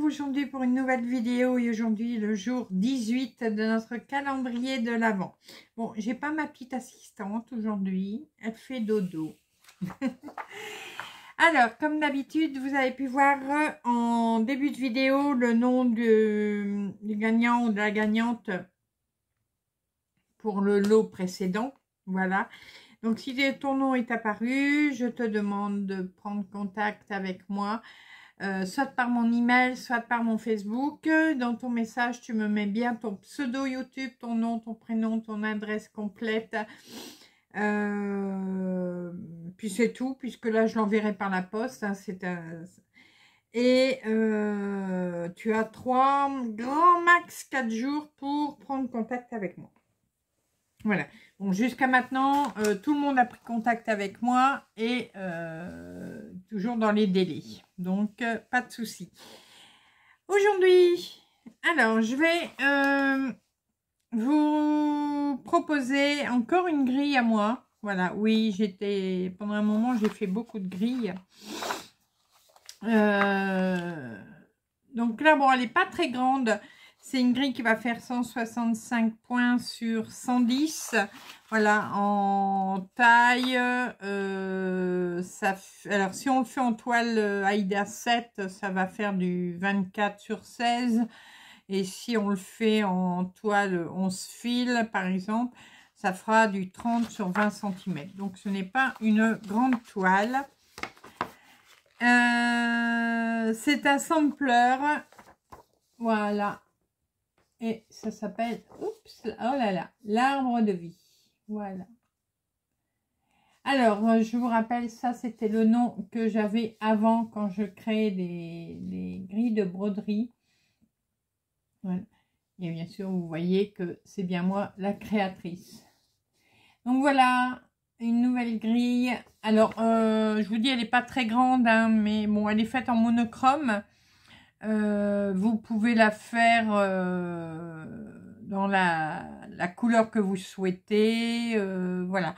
aujourd'hui pour une nouvelle vidéo et aujourd'hui le jour 18 de notre calendrier de l'Avent. Bon, j'ai pas ma petite assistante aujourd'hui, elle fait dodo. Alors, comme d'habitude, vous avez pu voir euh, en début de vidéo le nom du gagnant ou de la gagnante pour le lot précédent. Voilà. Donc, si ton nom est apparu, je te demande de prendre contact avec moi euh, soit par mon email, soit par mon Facebook. Dans ton message, tu me mets bien ton pseudo YouTube, ton nom, ton prénom, ton adresse complète. Euh, puis c'est tout, puisque là, je l'enverrai par la poste. Hein, Et euh, tu as trois, grand max quatre jours pour prendre contact avec moi. Voilà. Bon, jusqu'à maintenant, euh, tout le monde a pris contact avec moi et euh, toujours dans les délais. Donc, euh, pas de souci. Aujourd'hui, alors, je vais vous proposer encore une grille à moi. Voilà, oui, j'étais... Pendant un moment, j'ai fait beaucoup de grilles. donc là, bon, elle n'est pas très grande. C'est une grille qui va faire 165 points sur 110. Voilà, en taille, euh, ça alors si on le fait en toile euh, AIDA 7, ça va faire du 24 sur 16. Et si on le fait en toile 11 fils, par exemple, ça fera du 30 sur 20 cm. Donc ce n'est pas une grande toile. Euh, c'est un sampler. Voilà, et ça s'appelle, oups, oh là là, l'arbre de vie. Voilà. Alors, euh, je vous rappelle, ça c'était le nom que j'avais avant quand je créais des, grilles de broderie. Voilà. Et bien sûr, vous voyez que c'est bien moi la créatrice. Donc voilà, une nouvelle grille. Alors, euh, je vous dis, elle n'est pas très grande, hein, mais bon, elle est faite en monochrome. Euh, vous pouvez la faire euh, dans la, couleur que vous souhaitez. Euh, voilà.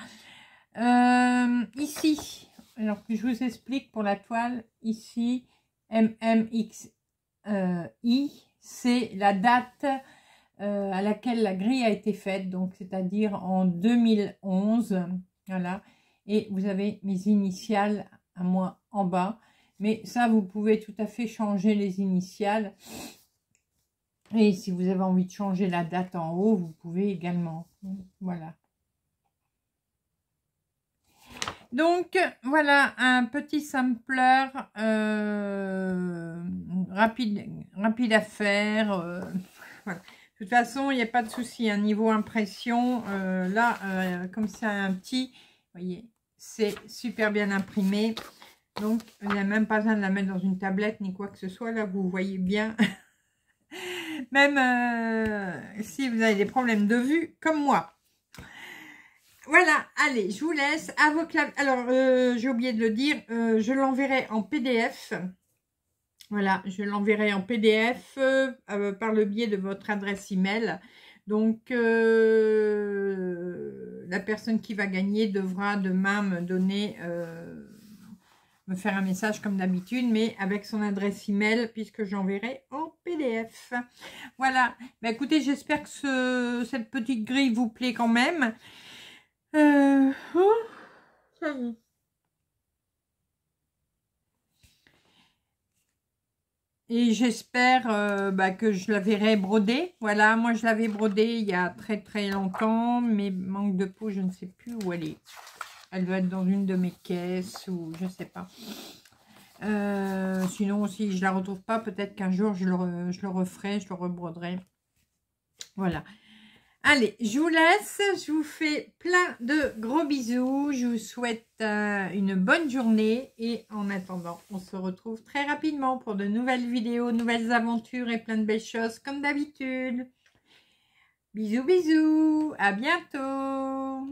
ici, alors que je vous explique pour la toile, ici, MMXI, c'est la date à laquelle la grille a été faite, donc c'est-à-dire en 2011. Voilà. Et vous avez mes initiales à moi en bas. Mais ça, vous pouvez tout à fait changer les initiales. Et si vous avez envie de changer la date en haut, vous pouvez également. Voilà. Donc, voilà un petit sampler euh, rapide, rapide à faire. Euh, de toute façon, il n'y a pas de souci. Un hein, niveau impression, euh, là, comme c'est un petit, vous voyez, c'est super bien imprimé. Donc, il n'y a même pas besoin de la mettre dans une tablette ni quoi que ce soit. Là, vous voyez bien. même euh, si vous avez des problèmes de vue, comme moi. Voilà, allez, je vous laisse. À vos Alors, euh, j'ai oublié de le dire, euh, je l'enverrai en PDF. Voilà, je l'enverrai en PDF par le biais de votre adresse email. Donc, la personne qui va gagner devra demain me donner me faire un message comme d'habitude, mais avec son adresse email, puisque j'enverrai en PDF. Voilà. Bah, écoutez, j'espère que cette petite grille vous plaît quand même. Euh, oh, Et j'espère euh, bah, que je la verrai brodée. Voilà, moi je l'avais brodée il y a très très longtemps, mais manque de peau, je ne sais plus où elle est. Elle doit être dans une de mes caisses ou je ne sais pas. Euh, sinon, si je la retrouve pas, peut-être qu'un jour, je le, je le, referai, je le rebroderai. Voilà. Allez, je vous laisse. Je vous fais plein de gros bisous. Je vous souhaite euh, une bonne journée. Et en attendant, on se retrouve très rapidement pour de nouvelles vidéos, nouvelles aventures et plein de belles choses comme d'habitude. Bisous, bisous. À bientôt.